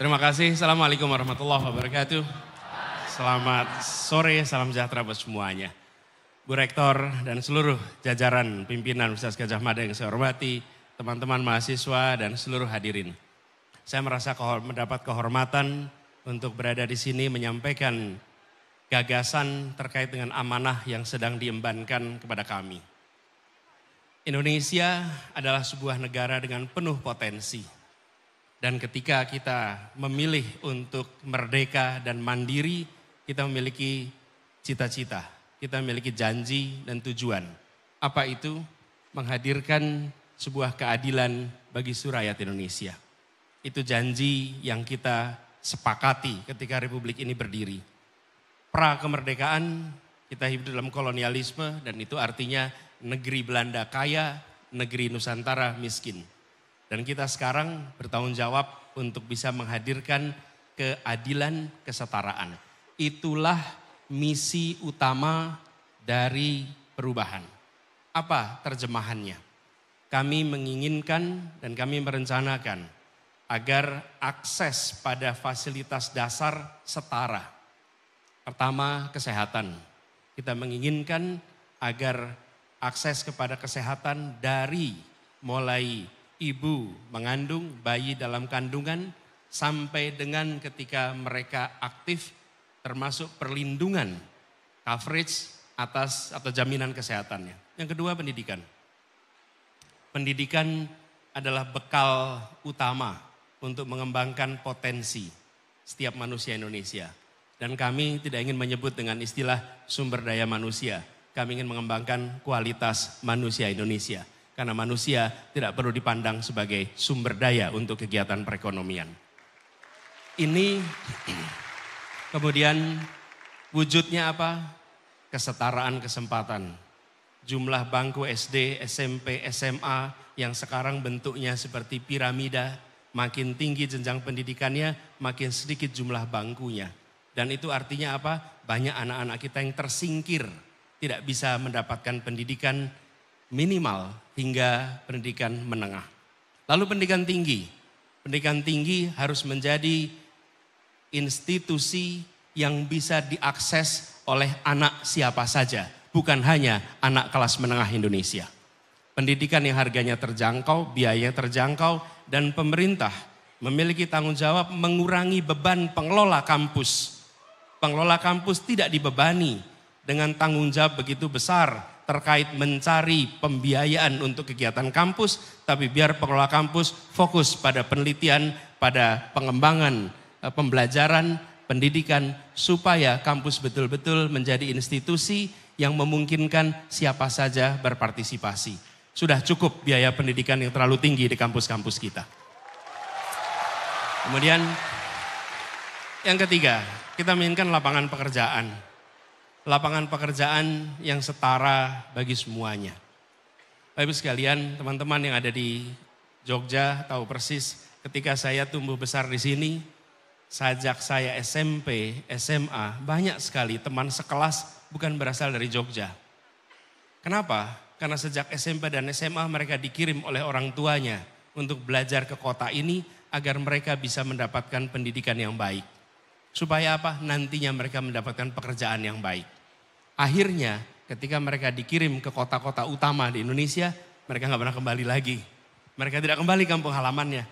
Terima kasih. Assalamualaikum warahmatullahi wabarakatuh. Selamat sore, salam sejahtera buat semuanya. Bu Rektor dan seluruh jajaran pimpinan Universitas Gajah Mada yang saya hormati, teman-teman mahasiswa dan seluruh hadirin. Saya merasa mendapat kehormatan untuk berada di sini menyampaikan gagasan terkait dengan amanah yang sedang diembankan kepada kami. Indonesia adalah sebuah negara dengan penuh potensi dan ketika kita memilih untuk merdeka dan mandiri, kita memiliki cita-cita, kita memiliki janji dan tujuan. Apa itu? Menghadirkan sebuah keadilan bagi surayat Indonesia. Itu janji yang kita sepakati ketika republik ini berdiri. Pra kemerdekaan kita hidup dalam kolonialisme dan itu artinya negeri Belanda kaya, negeri Nusantara miskin. Dan kita sekarang bertanggung jawab untuk bisa menghadirkan keadilan, kesetaraan. Itulah misi utama dari perubahan. Apa terjemahannya? Kami menginginkan dan kami merencanakan agar akses pada fasilitas dasar setara. Pertama, kesehatan. Kita menginginkan agar akses kepada kesehatan dari mulai ibu mengandung bayi dalam kandungan sampai dengan ketika mereka aktif termasuk perlindungan coverage atas atau jaminan kesehatannya. Yang kedua pendidikan. Pendidikan adalah bekal utama untuk mengembangkan potensi setiap manusia Indonesia. Dan kami tidak ingin menyebut dengan istilah sumber daya manusia. Kami ingin mengembangkan kualitas manusia Indonesia. Karena manusia tidak perlu dipandang sebagai sumber daya untuk kegiatan perekonomian. Ini kemudian wujudnya apa? Kesetaraan kesempatan. Jumlah bangku SD, SMP, SMA yang sekarang bentuknya seperti piramida, makin tinggi jenjang pendidikannya, makin sedikit jumlah bangkunya. Dan itu artinya apa? Banyak anak-anak kita yang tersingkir, tidak bisa mendapatkan pendidikan minimal hingga pendidikan menengah. Lalu pendidikan tinggi. Pendidikan tinggi harus menjadi institusi yang bisa diakses oleh anak siapa saja, bukan hanya anak kelas menengah Indonesia. Pendidikan yang harganya terjangkau, biayanya terjangkau, dan pemerintah memiliki tanggung jawab mengurangi beban pengelola kampus. Pengelola kampus tidak dibebani dengan tanggung jawab begitu besar terkait mencari pembiayaan untuk kegiatan kampus, tapi biar pengelola kampus fokus pada penelitian, pada pengembangan, e, pembelajaran, pendidikan, supaya kampus betul-betul menjadi institusi yang memungkinkan siapa saja berpartisipasi. Sudah cukup biaya pendidikan yang terlalu tinggi di kampus-kampus kita. Kemudian yang ketiga, kita menginginkan lapangan pekerjaan lapangan pekerjaan yang setara bagi semuanya. Bapak Ibu sekalian, teman-teman yang ada di Jogja tahu persis ketika saya tumbuh besar di sini, sajak saya SMP, SMA, banyak sekali teman sekelas bukan berasal dari Jogja. Kenapa? Karena sejak SMP dan SMA mereka dikirim oleh orang tuanya untuk belajar ke kota ini agar mereka bisa mendapatkan pendidikan yang baik. Supaya apa? Nantinya mereka mendapatkan pekerjaan yang baik. Akhirnya ketika mereka dikirim ke kota-kota utama di Indonesia, mereka nggak pernah kembali lagi. Mereka tidak kembali kampung halamannya.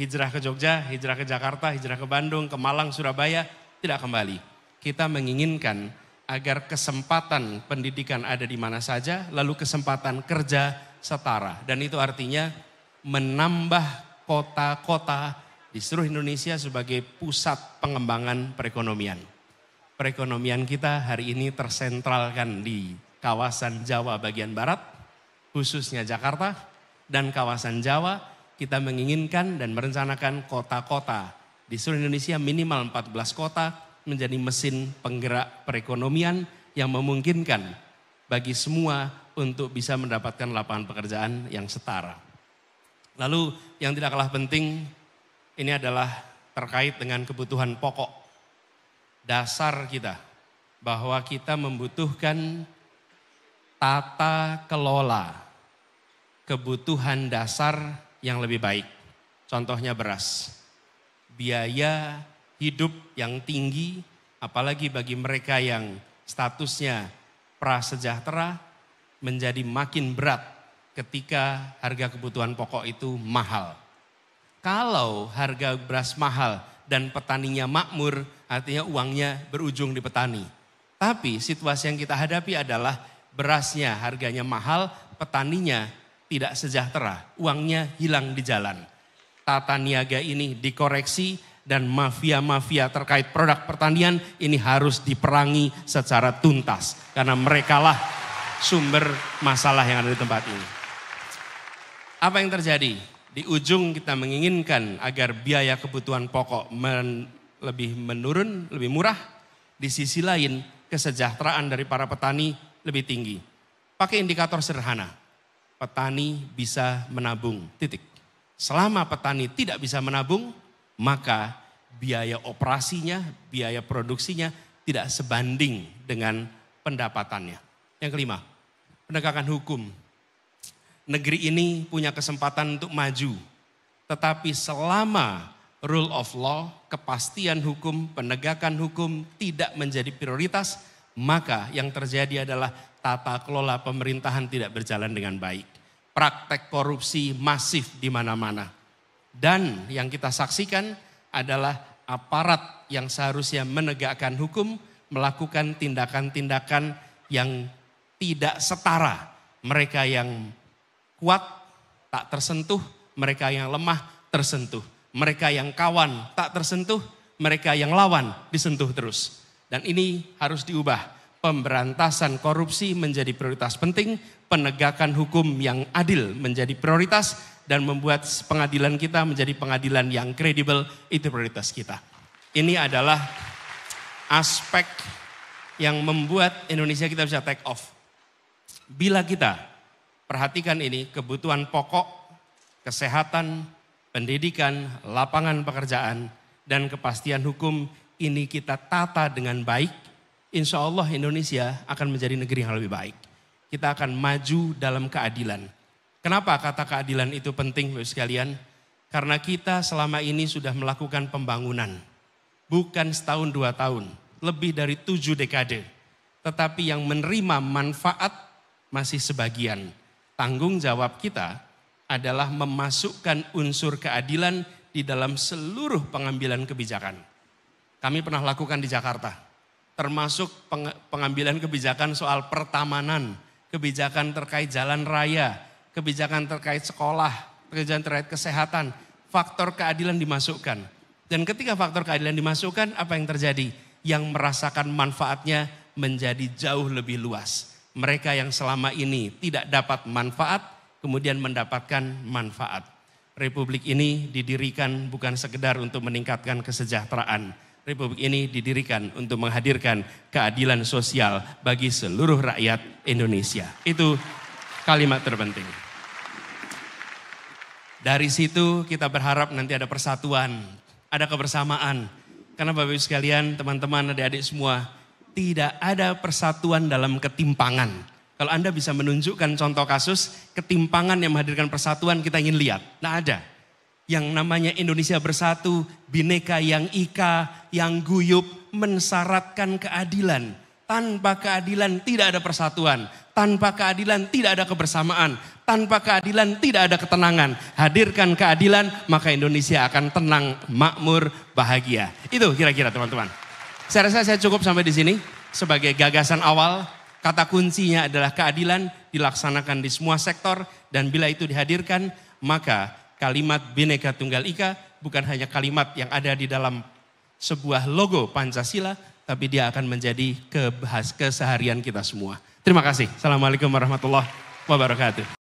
Hijrah ke Jogja, hijrah ke Jakarta, hijrah ke Bandung, ke Malang, Surabaya, tidak kembali. Kita menginginkan agar kesempatan pendidikan ada di mana saja, lalu kesempatan kerja setara. Dan itu artinya menambah kota-kota di seluruh Indonesia sebagai pusat pengembangan perekonomian. Perekonomian kita hari ini tersentralkan di kawasan Jawa bagian barat, khususnya Jakarta, dan kawasan Jawa kita menginginkan dan merencanakan kota-kota di seluruh Indonesia minimal 14 kota menjadi mesin penggerak perekonomian yang memungkinkan bagi semua untuk bisa mendapatkan lapangan pekerjaan yang setara. Lalu yang tidak kalah penting ini adalah terkait dengan kebutuhan pokok dasar kita bahwa kita membutuhkan tata kelola kebutuhan dasar yang lebih baik. Contohnya beras. Biaya hidup yang tinggi apalagi bagi mereka yang statusnya prasejahtera menjadi makin berat ketika harga kebutuhan pokok itu mahal. Kalau harga beras mahal dan petaninya makmur, artinya uangnya berujung di petani. Tapi situasi yang kita hadapi adalah berasnya harganya mahal, petaninya tidak sejahtera, uangnya hilang di jalan. Tata niaga ini dikoreksi dan mafia-mafia terkait produk pertanian ini harus diperangi secara tuntas karena merekalah sumber masalah yang ada di tempat ini. Apa yang terjadi? di ujung kita menginginkan agar biaya kebutuhan pokok men, lebih menurun, lebih murah. Di sisi lain, kesejahteraan dari para petani lebih tinggi. Pakai indikator sederhana. Petani bisa menabung. Titik. Selama petani tidak bisa menabung, maka biaya operasinya, biaya produksinya tidak sebanding dengan pendapatannya. Yang kelima, penegakan hukum negeri ini punya kesempatan untuk maju. Tetapi selama rule of law, kepastian hukum, penegakan hukum tidak menjadi prioritas, maka yang terjadi adalah tata kelola pemerintahan tidak berjalan dengan baik. Praktek korupsi masif di mana-mana. Dan yang kita saksikan adalah aparat yang seharusnya menegakkan hukum melakukan tindakan-tindakan yang tidak setara mereka yang kuat tak tersentuh, mereka yang lemah tersentuh. Mereka yang kawan tak tersentuh, mereka yang lawan disentuh terus. Dan ini harus diubah. Pemberantasan korupsi menjadi prioritas penting, penegakan hukum yang adil menjadi prioritas, dan membuat pengadilan kita menjadi pengadilan yang kredibel, itu prioritas kita. Ini adalah aspek yang membuat Indonesia kita bisa take off. Bila kita Perhatikan ini, kebutuhan pokok, kesehatan, pendidikan, lapangan pekerjaan, dan kepastian hukum ini kita tata dengan baik. Insya Allah Indonesia akan menjadi negeri yang lebih baik. Kita akan maju dalam keadilan. Kenapa kata keadilan itu penting, Bapak sekalian? Karena kita selama ini sudah melakukan pembangunan. Bukan setahun dua tahun, lebih dari tujuh dekade. Tetapi yang menerima manfaat masih sebagian Tanggung jawab kita adalah memasukkan unsur keadilan di dalam seluruh pengambilan kebijakan. Kami pernah lakukan di Jakarta, termasuk pengambilan kebijakan soal pertamanan, kebijakan terkait jalan raya, kebijakan terkait sekolah, kebijakan terkait kesehatan, faktor keadilan dimasukkan. Dan ketika faktor keadilan dimasukkan, apa yang terjadi? Yang merasakan manfaatnya menjadi jauh lebih luas mereka yang selama ini tidak dapat manfaat, kemudian mendapatkan manfaat. Republik ini didirikan bukan sekedar untuk meningkatkan kesejahteraan. Republik ini didirikan untuk menghadirkan keadilan sosial bagi seluruh rakyat Indonesia. Itu kalimat terpenting. Dari situ kita berharap nanti ada persatuan, ada kebersamaan. Karena Bapak Ibu sekalian, teman-teman, adik-adik semua, tidak ada persatuan dalam ketimpangan. Kalau Anda bisa menunjukkan contoh kasus ketimpangan yang menghadirkan persatuan kita ingin lihat. Nah ada. Yang namanya Indonesia Bersatu, bineka yang ika, yang guyup, mensyaratkan keadilan. Tanpa keadilan tidak ada persatuan. Tanpa keadilan tidak ada kebersamaan. Tanpa keadilan tidak ada ketenangan. Hadirkan keadilan maka Indonesia akan tenang, makmur, bahagia. Itu kira-kira teman-teman. Saya rasa saya cukup sampai di sini sebagai gagasan awal. Kata kuncinya adalah keadilan dilaksanakan di semua sektor dan bila itu dihadirkan maka kalimat Bhinneka Tunggal Ika bukan hanya kalimat yang ada di dalam sebuah logo Pancasila tapi dia akan menjadi kebahas keseharian kita semua. Terima kasih. Assalamualaikum warahmatullahi wabarakatuh.